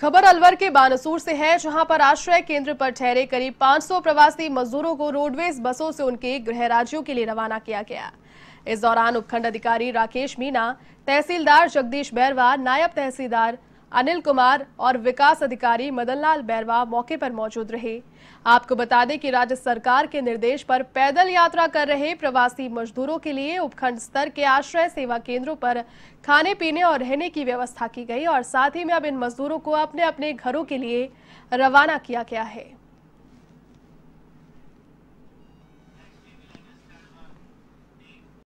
खबर अलवर के बानसूर से है जहां पर आश्रय केंद्र पर ठहरे करीब 500 प्रवासी मजदूरों को रोडवेज बसों से उनके गृह राज्यों के लिए रवाना किया गया इस दौरान उपखंड अधिकारी राकेश मीना तहसीलदार जगदीश बैरवा नायब तहसीलदार अनिल कुमार और विकास अधिकारी मदनलाल बैरवा मौके पर मौजूद रहे आपको बता दें कि राज्य सरकार के निर्देश पर पैदल यात्रा कर रहे प्रवासी मजदूरों के लिए उपखंड स्तर के आश्रय सेवा केंद्रों पर खाने पीने और रहने की व्यवस्था की गई और साथ ही में अब इन मजदूरों को अपने अपने घरों के लिए रवाना किया गया है